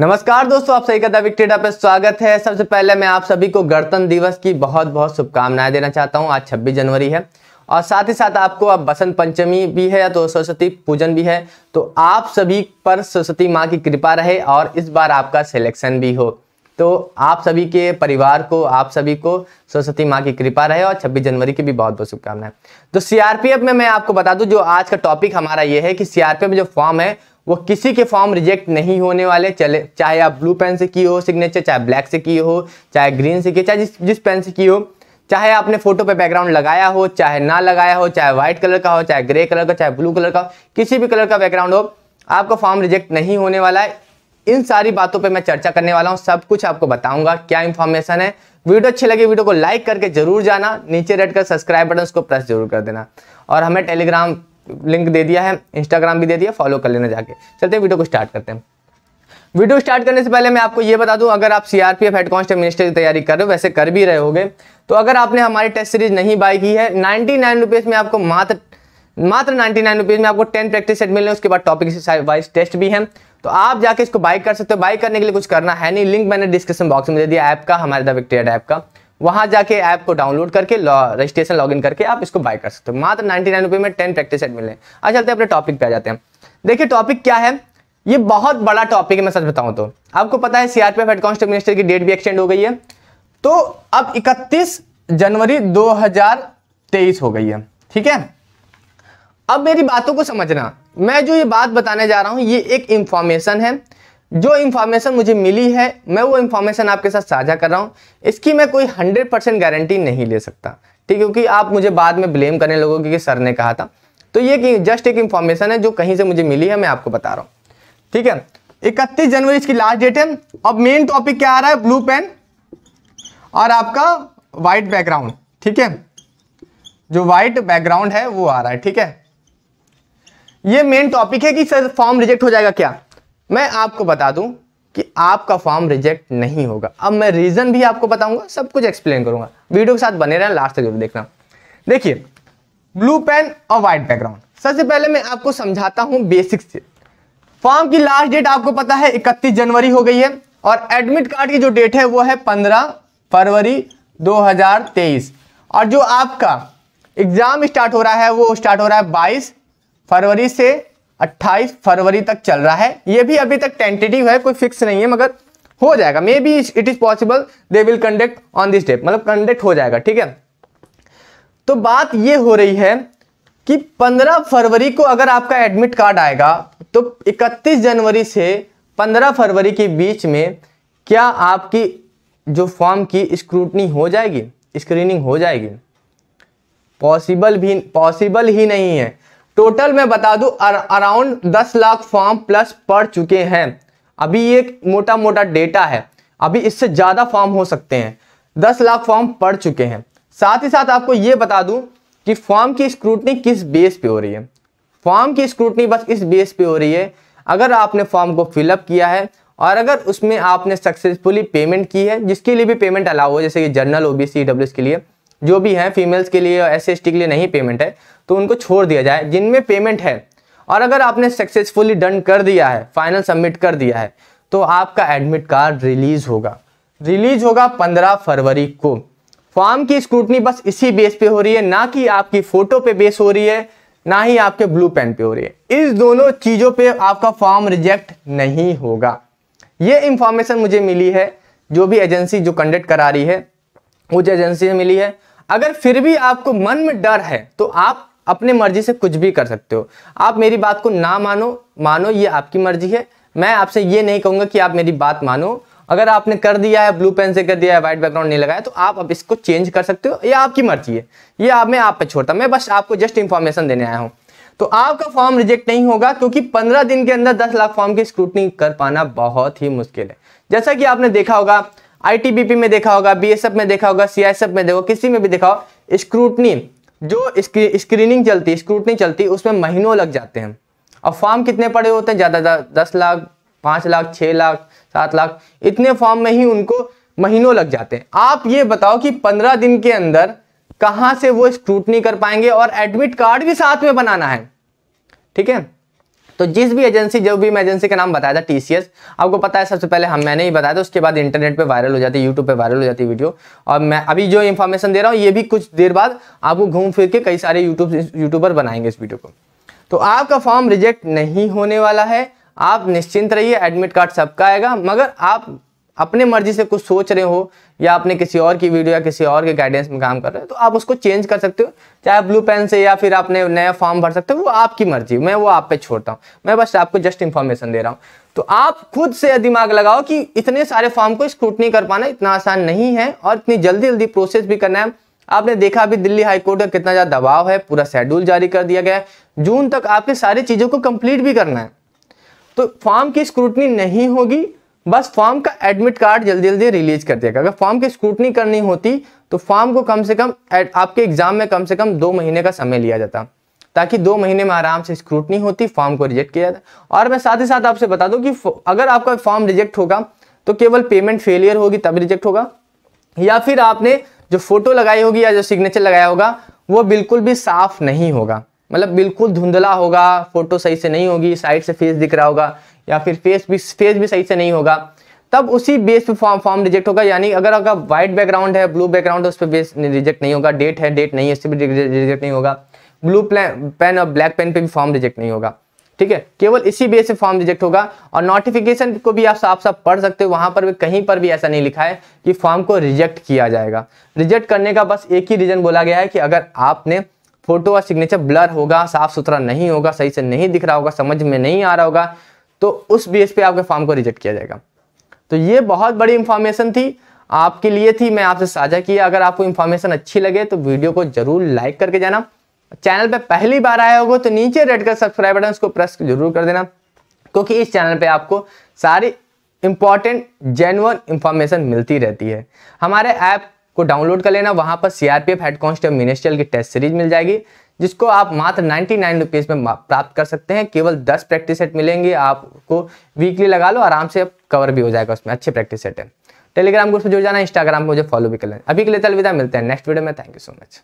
नमस्कार दोस्तों आप सही का विक्टेटा पर स्वागत है सबसे पहले मैं आप सभी को गणतंत्र दिवस की बहुत बहुत शुभकामनाएं देना चाहता हूं आज 26 जनवरी है और साथ ही साथ आपको अब बसंत पंचमी भी है तो सरस्वती पूजन भी है तो आप सभी पर सरस्वती माँ की कृपा रहे और इस बार आपका सिलेक्शन भी हो तो आप सभी के परिवार को आप सभी को सरस्वती माँ की कृपा रहे और 26 जनवरी की भी बहुत बहुत शुभकामनाएं तो सीआरपीएफ में मैं आपको बता दूं जो आज का टॉपिक हमारा ये है कि सीआरपीएफ में जो फॉर्म है वो किसी के फॉर्म रिजेक्ट नहीं होने वाले चले चाहे आप ब्लू पेन से किए हो सिग्नेचर चाहे ब्लैक से किए हो चाहे ग्रीन से किए चाहे जिस जिस पेन से किए हो चाहे आपने फोटो पे बैकग्राउंड लगाया हो चाहे ना लगाया हो चाहे व्हाइट कलर का हो चाहे ग्रे कलर का चाहे ब्लू कलर का किसी भी कलर का बैकग्राउंड हो आपका फॉर्म रिजेक्ट नहीं होने वाला है इन सारी बातों पर मैं चर्चा करने वाला हूँ सब कुछ आपको बताऊंगा क्या इन्फॉर्मेशन है वीडियो अच्छी लगी वीडियो को लाइक करके जरूर जाना नीचे रेड कर सब्सक्राइब बटन उसको प्रेस जरूर कर देना और हमें टेलीग्राम लिंक दे दिया है इंस्टाग्राम भी दे दिया फॉलो कर लेना जाके चलते हैं वीडियो को स्टार्ट करते हैं वीडियो स्टार्ट करने से पहले मैं आपको ये बता दूं अगर आप सीआरपीएफ हेड कांस्टेबल मिनिस्टर की तैयारी कर रहे हो वैसे कर भी रहे होगे तो अगर आपने हमारी टेस्ट सीरीज नहीं बाई की है नाइनटी नाइन में आपको मात्र मात्र नाइनटी नाइन रुपीज़ में आपको टेन प्रैक्टिस सेट मिल उसके बाद टॉपिक वाइज टेस्ट भी है तो आप जाके इसको बाई कर सकते हो बाई करने के लिए कुछ करना है नहीं लिंक मैंने डिस्क्रिप्शन बॉक्स में दे दिया ऐप का हमारे द विक्टेड ऐप का वहां जाके ऐप को डाउनलोड करके रजिस्ट्रेशन लॉगिन करके आप इसको बाय कर सकते हो मात्र नाइनटी नाइन रुपये में टेन प्रैक्टिस सेट मिले आज चलते हैं अपने टॉपिक पे आ जाते हैं देखिए टॉपिक क्या है ये बहुत बड़ा टॉपिक है मैं सच बताऊं तो आपको पता है सीआरपीएफ हेड कांस्टेबल मिनिस्टर की डेट भी एक्सटेंड हो गई है तो अब 31 जनवरी 2023 हो गई है ठीक है अब मेरी बातों को समझना मैं जो ये बात बताने जा रहा हूं ये एक इंफॉर्मेशन है जो इन्फॉर्मेशन मुझे मिली है मैं वो इन्फॉर्मेशन आपके साथ साझा कर रहा हूँ इसकी मैं कोई हंड्रेड परसेंट गारंटी नहीं ले सकता ठीक है क्योंकि आप मुझे बाद में ब्लेम करने लोगों की सर ने कहा था तो ये कि जस्ट एक इन्फॉर्मेशन है जो कहीं से मुझे मिली है मैं आपको बता रहा हूँ ठीक है इकतीस जनवरी इसकी लास्ट डेट है अब मेन टॉपिक क्या आ रहा है ब्लू पेन और आपका वाइट बैकग्राउंड ठीक है जो वाइट बैकग्राउंड है वो आ रहा है ठीक है ये मेन टॉपिक है कि सर फॉर्म रिजेक्ट हो जाएगा क्या मैं आपको बता दूं कि आपका फॉर्म रिजेक्ट नहीं होगा अब मैं रीज़न भी आपको बताऊंगा सब कुछ एक्सप्लेन करूंगा वीडियो के साथ बने रहना लास्ट तक देखना देखिए ब्लू पेन और व्हाइट बैकग्राउंड सबसे पहले मैं आपको समझाता हूँ बेसिक्स से फॉर्म की लास्ट डेट आपको पता है इकतीस जनवरी हो गई है और एडमिट कार्ड की जो डेट है वो है पंद्रह फरवरी 2023 और जो आपका एग्ज़ाम स्टार्ट हो रहा है वो स्टार्ट हो रहा है बाईस फरवरी से 28 फरवरी तक चल रहा है ये भी अभी तक टेंटेटिव है कोई फिक्स नहीं है मगर हो जाएगा maybe it is possible they will conduct on this day मतलब कंडक्ट हो जाएगा ठीक है तो बात ये हो रही है कि 15 फरवरी को अगर आपका एडमिट कार्ड आएगा तो 31 जनवरी से 15 फरवरी के बीच में क्या आपकी जो फॉर्म की स्क्रूटनी हो जाएगी स्क्रीनिंग हो जाएगी पॉसिबल भी पॉसिबल ही नहीं है टोटल मैं बता दू अराउंड दस लाख फॉर्म प्लस पड़ चुके हैं अभी ये मोटा मोटा डेटा है अभी इससे ज़्यादा फॉर्म हो सकते हैं दस लाख फॉर्म पड़ चुके हैं साथ ही साथ आपको ये बता दूं कि फॉर्म की स्क्रूटनी किस बेस पे हो रही है फॉर्म की स्क्रूटनी बस इस बेस पे हो रही है अगर आपने फॉर्म को फिलअप किया है और अगर उसमें आपने सक्सेसफुली पेमेंट की है जिसके लिए भी पेमेंट अलाउ हो जैसे कि जनरल ओबीसी डब्ल्यू के लिए जो भी है फीमेल्स के लिए एस एस के लिए नहीं पेमेंट है तो उनको छोड़ दिया जाए जिनमें पेमेंट है और अगर आपने सक्सेसफुली डन कर दिया है फाइनल सबमिट कर दिया है तो आपका एडमिट कार्ड रिलीज होगा रिलीज होगा पंद्रह फरवरी को फॉर्म की स्क्रूटनी बस इसी बेस पे हो रही है ना कि आपकी फोटो पे बेस हो रही है ना ही आपके ब्लू पेन पे हो रही है इस दोनों चीज़ों पे आपका फॉर्म रिजेक्ट नहीं होगा ये इंफॉर्मेशन मुझे मिली है जो भी एजेंसी जो कंडक्ट करा रही है उस एजेंसी से मिली है अगर फिर भी आपको मन में डर है तो आप अपने मर्जी से कुछ भी कर सकते हो आप मेरी बात को ना मानो मानो ये आपकी मर्जी है मैं आपसे ये नहीं कहूँगा कि आप मेरी बात मानो अगर आपने कर दिया है ब्लू पेन से कर दिया है व्हाइट बैकग्राउंड नहीं लगाया तो आप अब इसको चेंज कर सकते हो ये आपकी मर्जी है ये आप मैं आप पे छोड़ता मैं बस आपको जस्ट इन्फॉर्मेशन देने आया हूँ तो आपका फॉर्म रिजेक्ट नहीं होगा क्योंकि पंद्रह दिन के अंदर दस लाख फॉर्म की स्क्रूटनी कर पाना बहुत ही मुश्किल है जैसा कि आपने देखा होगा आईटीबीपी में देखा होगा बीएसएफ में देखा होगा सीआईएसएफ में देखो किसी में भी देखा हो स्क्रूटनी जो स्क्रीनिंग चलती स्क्रूटनी चलती उसमें महीनों लग जाते हैं और फॉर्म कितने पड़े होते हैं ज़्यादा दस लाख पाँच लाख छः लाख सात लाख इतने फॉर्म में ही उनको महीनों लग जाते हैं आप ये बताओ कि पंद्रह दिन के अंदर कहाँ से वो स्क्रूटनी कर पाएंगे और एडमिट कार्ड भी साथ में बनाना है ठीक है तो जिस भी एजेंसी जो भी मैं एजेंसी का नाम बताया था टीसीएस आपको पता है सबसे पहले हम मैंने ही बताया था उसके बाद इंटरनेट पे वायरल हो जाती है यूट्यूब पे वायरल हो जाती है वीडियो और मैं अभी जो इन्फॉर्मेशन दे रहा हूँ ये भी कुछ देर बाद आपको घूम फिर के कई सारे यूट्यूब यूट्यूबर बनाएंगे इस वीडियो को तो आपका फॉर्म रिजेक्ट नहीं होने वाला है आप निश्चिंत रहिए एडमिट कार्ड सबका आएगा मगर आप अपने मर्जी से कुछ सोच रहे हो या आपने किसी और की वीडियो या किसी और के गाइडेंस में काम कर रहे हो तो आप उसको चेंज कर सकते हो चाहे ब्लू पेन से या फिर आपने नया फॉर्म भर सकते हो वो आपकी मर्जी मैं वो आप पे छोड़ता हूँ मैं बस आपको जस्ट इन्फॉर्मेशन दे रहा हूँ तो आप खुद से दिमाग लगाओ कि इतने सारे फॉर्म को स्क्रूटनी कर पाना इतना आसान नहीं है और इतनी जल्दी जल्दी प्रोसेस भी करना है आपने देखा अभी दिल्ली हाईकोर्ट का कितना ज़्यादा दबाव है पूरा शेड्यूल जारी कर दिया गया है जून तक आपके सारी चीज़ों को कंप्लीट भी करना है तो फॉर्म की स्क्रूटनी नहीं होगी बस फॉर्म का एडमिट कार्ड जल्दी जल्दी रिलीज कर दिया अगर फॉर्म की स्क्रूटनी करनी होती तो फॉर्म को कम से कम आपके एग्जाम में कम से कम दो महीने का समय लिया जाता ताकि दो महीने में आराम से स्क्रूटनी होती फॉर्म को रिजेक्ट किया जाता और मैं साथ ही साथ आपसे बता दूं कि अगर आपका फॉर्म रिजेक्ट होगा तो केवल पेमेंट फेलियर होगी तब रिजेक्ट होगा या फिर आपने जो फोटो लगाई होगी या जो सिग्नेचर लगाया होगा वो बिल्कुल भी साफ नहीं होगा मतलब बिल्कुल धुंधला होगा फोटो सही से नहीं होगी साइड से फेस दिख रहा होगा या फिर फेस भी फेस भी सही से नहीं होगा तब उसी बेस पे फॉर्म फॉर्म रिजेक्ट होगा यानी अगर अगर वाइट बैकग्राउंड है ब्लू बैकग्राउंड है उस पर बेस रिजेक्ट नहीं होगा डेट है डेट नहीं है उससे भी रिजेक्ट नहीं होगा ब्लू पेन और ब्लैक पेन पे भी फॉर्म रिजेक्ट नहीं होगा ठीक है केवल इसी बेस पे फॉर्म रिजेक्ट होगा और नोटिफिकेशन को भी आप साफ साफ पढ़ सकते हो वहां पर भी कहीं पर भी ऐसा नहीं लिखा है कि फॉर्म को रिजेक्ट किया जाएगा रिजेक्ट करने का बस एक ही रीजन बोला गया है कि अगर आपने फोटो का सिग्नेचर ब्लर होगा साफ सुथरा नहीं होगा सही से नहीं दिख रहा होगा समझ में नहीं आ रहा होगा तो उस बेस पे आपके फॉर्म को रिजेक्ट किया जाएगा तो ये बहुत बड़ी इंफॉर्मेशन थी आपके लिए थी मैं आपसे साझा किया अगर आपको इंफॉर्मेशन अच्छी लगे तो वीडियो को जरूर लाइक करके जाना चैनल पर पहली बार आया होगा तो नीचे रेड कर सब्सक्राइब बटन को प्रेस जरूर कर देना क्योंकि इस चैनल पर आपको सारी इंपॉर्टेंट जेनुअन इंफॉर्मेशन मिलती रहती है हमारे ऐप को डाउनलोड कर लेना वहाँ पर सीआरपीएफ हेड कॉन्स्टेबल मिनिस्ट्रियल की टेस्ट सीरीज मिल जाएगी जिसको आप मात्र नाइन्टी नाइन रुपीज़ में प्राप्त कर सकते हैं केवल दस प्रैक्टिस सेट मिलेंगे आपको वीकली लगा लो आराम से कवर भी हो जाएगा उसमें अच्छे प्रैक्टिस सेट है टेलीग्राम ग्रुप से जुड़ जाना इंस्टाग्राम पर मुझे फॉलो भी कर लेना अभी के लिए तलविदा मिलते हैं नेक्स्ट वीडियो में थैंक यू सो मच